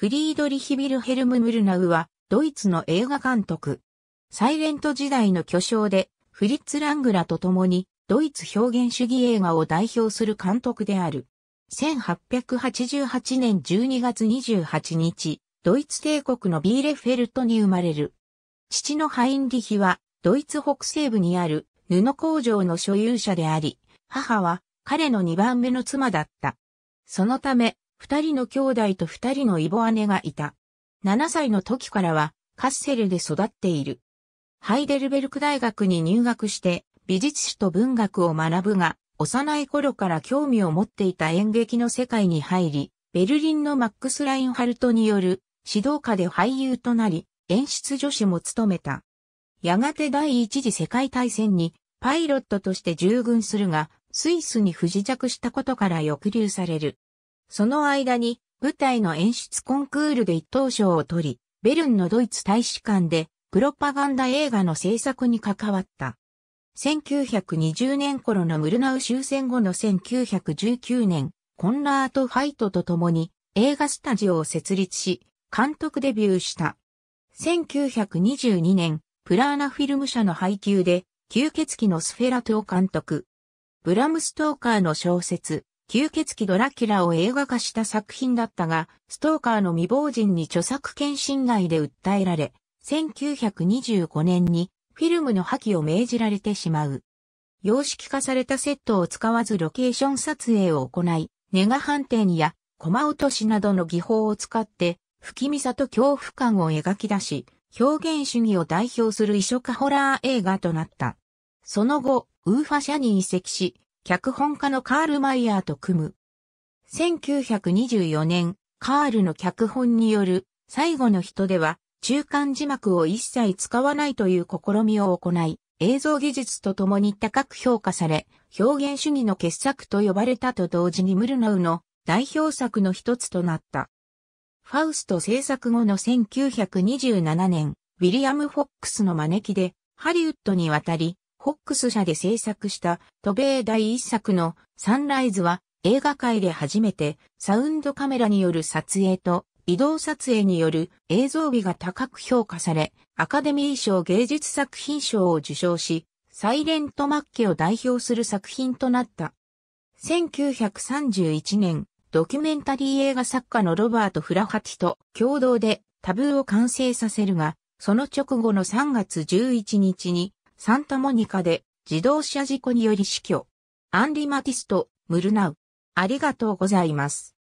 フリードリヒ・ビルヘルム・ムルナウは、ドイツの映画監督。サイレント時代の巨匠で、フリッツ・ラングラと共に、ドイツ表現主義映画を代表する監督である。1888年12月28日、ドイツ帝国のビーレフェルトに生まれる。父のハインリヒは、ドイツ北西部にある布工場の所有者であり、母は彼の2番目の妻だった。そのため、二人の兄弟と二人のイボ姉がいた。七歳の時からはカッセルで育っている。ハイデルベルク大学に入学して美術史と文学を学ぶが、幼い頃から興味を持っていた演劇の世界に入り、ベルリンのマックス・ラインハルトによる指導下で俳優となり、演出助手も務めた。やがて第一次世界大戦にパイロットとして従軍するが、スイスに不時着したことから抑留される。その間に、舞台の演出コンクールで一等賞を取り、ベルンのドイツ大使館で、プロパガンダ映画の制作に関わった。1920年頃のムルナウ終戦後の1919年、コンラート・ファイトと共に映画スタジオを設立し、監督デビューした。1922年、プラーナフィルム社の配給で、吸血鬼のスフェラトを監督。ブラム・ストーカーの小説、吸血鬼ドラキュラを映画化した作品だったが、ストーカーの未亡人に著作権侵害で訴えられ、1925年にフィルムの破棄を命じられてしまう。様式化されたセットを使わずロケーション撮影を行い、ネガ判定やコマ落としなどの技法を使って、不気味さと恐怖感を描き出し、表現主義を代表する異色ホラー映画となった。その後、ウーファ社に移籍し、脚本家のカール・マイヤーと組む。1924年、カールの脚本による最後の人では、中間字幕を一切使わないという試みを行い、映像技術とともに高く評価され、表現主義の傑作と呼ばれたと同時にムルノウの代表作の一つとなった。ファウスト制作後の1927年、ウィリアム・フォックスの招きで、ハリウッドに渡り、ホックス社で制作した渡米第一作のサンライズは映画界で初めてサウンドカメラによる撮影と移動撮影による映像美が高く評価され、アカデミー賞芸術作品賞を受賞し、サイレントマッケを代表する作品となった。1931年、ドキュメンタリー映画作家のロバート・フラハティと共同でタブーを完成させるが、その直後の3月11日にサンタモニカで自動車事故により死去。アンリ・マティスト、ムルナウ。ありがとうございます。